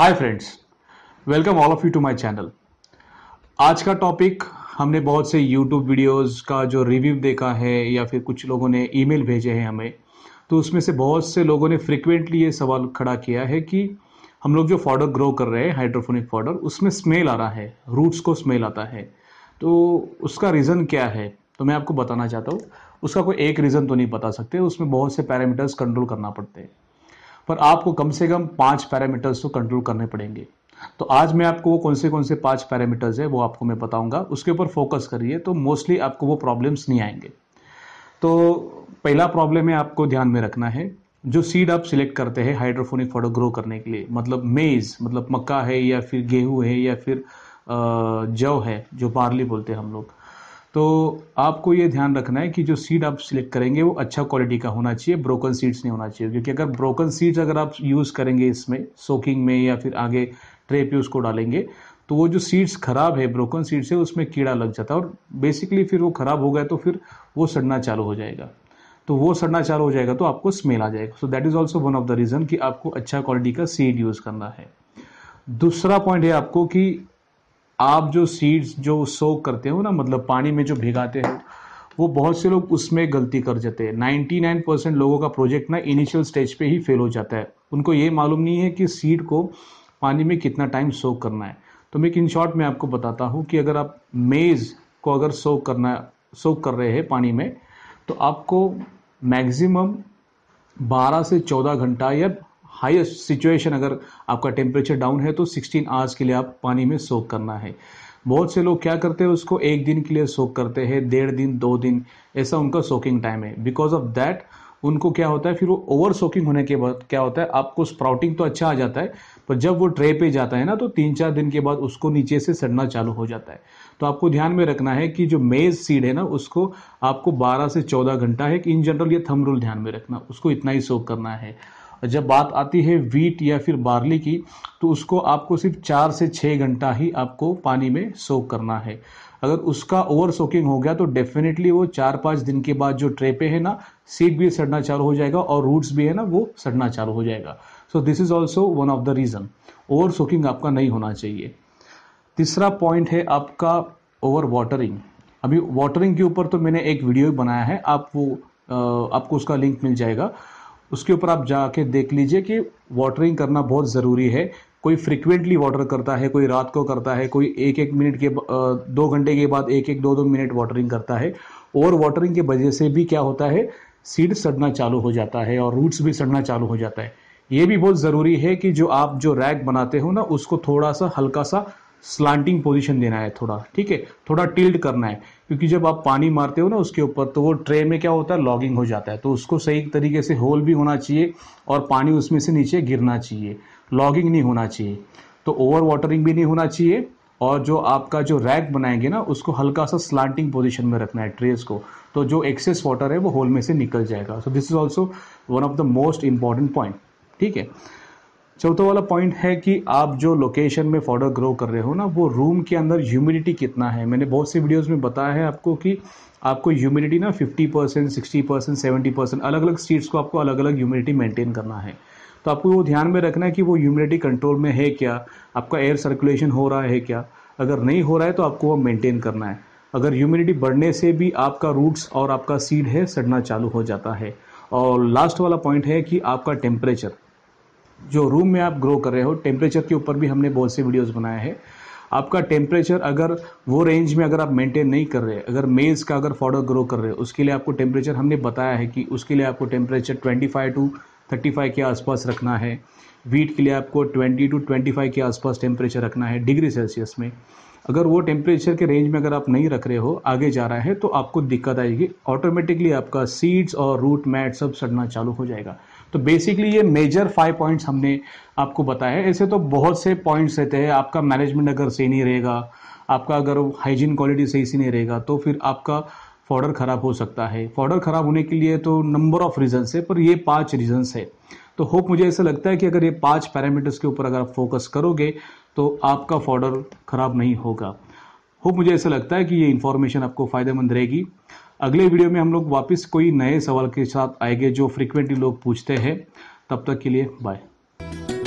hi friends welcome all of you to my channel आज का topic हमने बहुत से यूट्यूब वीडियोस का जो रिव्यू देखा है या फिर कुछ लोगों ने ईमेल भेजे हैं हमें तो उसमें से बहुत से लोगों ने फ्रिक्वेंटली ये सवाल खड़ा किया है कि हम लोग जो फॉर्डर ग्रो कर रहे हैं हाइड्रोफोनिक फॉर्डर उसमें स्मेल आ रहा है रूट्स को स्मेल आता है तो उसका रीज़न क्या है तो मैं आपको बताना चाहता हूँ उसका कोई एक रीज़न तो नहीं बता सकते उसमें बहुत से पैरामीटर्स कंट्रोल करना पड़ते हैं पर आपको कम से कम पाँच पैरामीटर्स तो कंट्रोल करने पड़ेंगे तो आज मैं आपको वो कौन से कौन से पांच पैरामीटर्स है वो आपको मैं बताऊंगा उसके ऊपर फोकस करिए तो मोस्टली आपको वो प्रॉब्लम्स नहीं आएंगे तो पहला प्रॉब्लम है आपको ध्यान में रखना है जो सीड आप सिलेक्ट करते हैं हाइड्रोफोनिक फोटो ग्रो करने के लिए मतलब मेज़ मतलब मक्का है या फिर गेहूं है या फिर जव है जो बार्ली बोलते हैं हम लोग तो आपको ये ध्यान रखना है कि जो सीड आप सिलेक्ट करेंगे वो अच्छा क्वालिटी का होना चाहिए ब्रोकन सीड्स नहीं होना चाहिए क्योंकि अगर ब्रोकन सीड्स अगर आप यूज़ करेंगे इसमें सोकिंग में या फिर आगे ट्रे पे उसको डालेंगे तो वो जो सीड्स ख़राब है ब्रोकन सीड्स है उसमें कीड़ा लग जाता है और बेसिकली फिर वो ख़राब हो गया तो फिर वो सड़ना चालू हो जाएगा तो वो सड़ना चालू हो जाएगा तो आपको स्मेल आ जाएगा so that is also one of the reason कि आपको अच्छा क्वालिटी का सीड यूज़ करना है दूसरा पॉइंट है आपको कि आप जो सीड्स जो सो करते हो ना मतलब पानी में जो भिगाते हो वो बहुत से लोग उसमें गलती कर जाते हैं नाइन्टी नाइन परसेंट लोगों का प्रोजेक्ट ना इनिशियल स्टेज पे ही फेल हो जाता है उनको ये मालूम नहीं है कि सीड को पानी में कितना टाइम सो करना है तो मैं इन शॉर्ट में आपको बताता हूँ कि अगर आप मेज़ को अगर सो करना सो कर रहे हैं पानी में तो आपको मैक्सिमम 12 से 14 घंटा या हाईएस्ट सिचुएशन अगर आपका टेम्परेचर डाउन है तो 16 आवर्स के लिए आप पानी में सोक करना है बहुत से लोग क्या करते हैं उसको एक दिन के लिए सोक करते हैं डेढ़ दिन दो दिन ऐसा उनका सोकिंग टाइम है बिकॉज ऑफ दैट उनको क्या होता है फिर वो ओवर सोकिंग होने के बाद क्या होता है आपको स्प्राउटिंग तो अच्छा आ जाता है पर जब वो ट्रे पे जाता है ना तो तीन चार दिन के बाद उसको नीचे से सड़ना चालू हो जाता है तो आपको ध्यान में रखना है कि जो मेज सीड है ना उसको आपको 12 से 14 घंटा है कि इन जनरल ये थम रूल ध्यान में रखना उसको इतना ही सोक करना है जब बात आती है वीट या फिर बार्ली की तो उसको आपको सिर्फ चार से छः घंटा ही आपको पानी में सोक करना है अगर उसका ओवर सोकिंग हो गया तो डेफिनेटली वो चार पाँच दिन के बाद जो ट्रेपे है ना सीड भी सड़ना चालू हो जाएगा और रूट्स भी है ना वो सड़ना चालू हो जाएगा so this is also one of the reason over soaking आपका नहीं होना चाहिए तीसरा पॉइंट है आपका ओवर वाटरिंग अभी वाटरिंग के ऊपर तो मैंने एक वीडियो बनाया है आप वो आपको उसका लिंक मिल जाएगा उसके ऊपर आप जाके देख लीजिए कि वाटरिंग करना बहुत ज़रूरी है कोई फ्रिक्वेंटली वाटर करता है कोई रात को करता है कोई एक एक मिनट के दो घंटे के बाद एक एक दो दो मिनट वाटरिंग करता है और वाटरिंग की वजह से भी क्या होता है सीड सड़ना चालू हो जाता है और रूट्स भी सड़ना चालू हो जाता है ये भी बहुत ज़रूरी है कि जो आप जो रैग बनाते हो ना उसको थोड़ा सा हल्का सा स्लांटिंग पोजीशन देना है थोड़ा ठीक है थोड़ा टिल्ड करना है क्योंकि जब आप पानी मारते हो ना उसके ऊपर तो वो ट्रे में क्या होता है लॉगिंग हो जाता है तो उसको सही तरीके से होल भी होना चाहिए और पानी उसमें से नीचे गिरना चाहिए लॉगिंग नहीं होना चाहिए तो ओवर वाटरिंग भी नहीं होना चाहिए और जो आपका जो रैक बनाएंगे ना उसको हल्का सा स्लांटिंग पोजिशन में रखना है ट्रेस को तो जो एक्सेस वाटर है वो होल में से निकल जाएगा so this is also one of the most important point ठीक है चौथा वाला पॉइंट है कि आप जो लोकेशन में पाउडर ग्रो कर रहे हो ना वो रूम के अंदर ह्यूमिडिटी कितना है मैंने बहुत सी वीडियोस में बताया है आपको कि आपको ह्यूमिडिटी ना 50 percent sixty percent seventy percent अलग अलग स्टेट्स को आपको अलग अलग ह्यूमिडिटी मेंटेन करना है तो आपको वो ध्यान में रखना है कि वो ह्यूमिडिटी कंट्रोल में है क्या आपका एयर सर्कुलेशन हो रहा है क्या अगर नहीं हो रहा है तो आपको वो मेंटेन करना है अगर ह्यूमिडिटी बढ़ने से भी आपका रूट्स और आपका सीड है सड़ना चालू हो जाता है और लास्ट वाला पॉइंट है कि आपका टेम्परेचर जो रूम में आप ग्रो कर रहे हो टेम्परेचर के ऊपर भी हमने बहुत से वीडियोस बनाए हैं आपका टेम्परेचर अगर वो रेंज में अगर आप मेंटेन नहीं कर रहे अगर मेज़ का अगर फॉर्डर ग्रो कर रहे हो उसके लिए आपको टेम्परेचर हमने बताया है कि उसके लिए आपको टेम्परेचर 25 टू 35 के आसपास रखना है वीट के लिए आपको 20 टू 25 के आसपास टेम्परेचर रखना है डिग्री सेल्सियस में अगर वो टेम्परेचर के रेंज में अगर आप नहीं रख रहे हो आगे जा रहा है तो आपको दिक्कत आएगी ऑटोमेटिकली आपका सीड्स और रूट मैट सब सड़ना चालू हो जाएगा तो बेसिकली ये मेजर फाइव पॉइंट्स हमने आपको बताया ऐसे तो बहुत से पॉइंट्स रहते हैं आपका मैनेजमेंट अगर सही नहीं रहेगा आपका अगर हाइजीन क्वालिटी सही से नहीं रहेगा तो फिर आपका फॉर्डर ख़राब हो सकता है फॉर्डर ख़राब होने के लिए तो नंबर ऑफ रीजन्स है पर ये पाँच रीजन्स है तो होप मुझे ऐसा लगता है कि अगर ये पाँच पैरामीटर्स के ऊपर अगर आप फोकस करोगे तो आपका फॉर्डर ख़राब नहीं होगा होप मुझे ऐसा लगता है कि ये इन्फॉर्मेशन आपको फ़ायदेमंद रहेगी अगले वीडियो में हम लोग वापस कोई नए सवाल के साथ आएंगे जो फ्रिक्वेंटली लोग पूछते हैं तब तक के लिए बाय